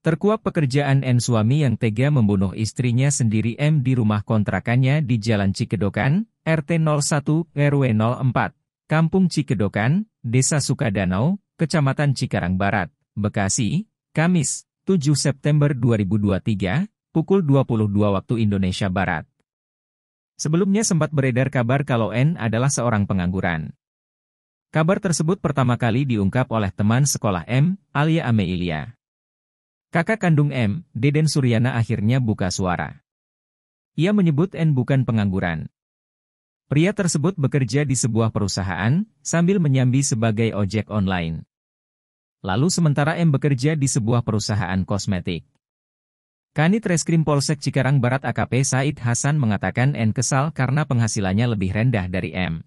Terkuak pekerjaan N suami yang tega membunuh istrinya sendiri M di rumah kontrakannya di Jalan Cikedokan, RT 01, RW 04, Kampung Cikedokan, Desa Sukadanau, Kecamatan Cikarang Barat, Bekasi, Kamis, 7 September 2023, pukul 22 waktu Indonesia Barat. Sebelumnya sempat beredar kabar kalau N adalah seorang pengangguran. Kabar tersebut pertama kali diungkap oleh teman sekolah M, Alia Ameilia. Kakak kandung M, Deden Suryana akhirnya buka suara. Ia menyebut N bukan pengangguran. Pria tersebut bekerja di sebuah perusahaan, sambil menyambi sebagai ojek online. Lalu sementara M bekerja di sebuah perusahaan kosmetik. Kanit Reskrim Polsek Cikarang Barat AKP Said Hasan mengatakan N kesal karena penghasilannya lebih rendah dari M.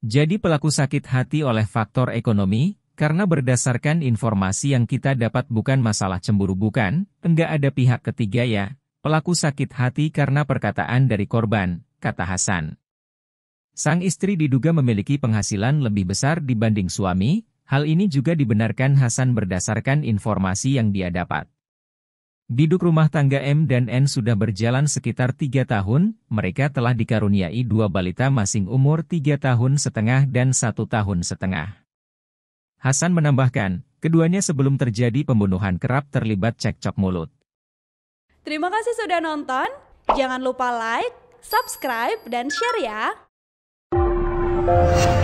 Jadi pelaku sakit hati oleh faktor ekonomi, karena berdasarkan informasi yang kita dapat bukan masalah cemburu bukan, enggak ada pihak ketiga ya, pelaku sakit hati karena perkataan dari korban, kata Hasan. Sang istri diduga memiliki penghasilan lebih besar dibanding suami, hal ini juga dibenarkan Hasan berdasarkan informasi yang dia dapat. Biduk rumah tangga M dan N sudah berjalan sekitar tiga tahun, mereka telah dikaruniai dua balita masing umur tiga tahun setengah dan satu tahun setengah. Hasan menambahkan, keduanya sebelum terjadi pembunuhan kerap terlibat cekcok mulut. Terima kasih sudah nonton. Jangan lupa like, subscribe, dan share ya.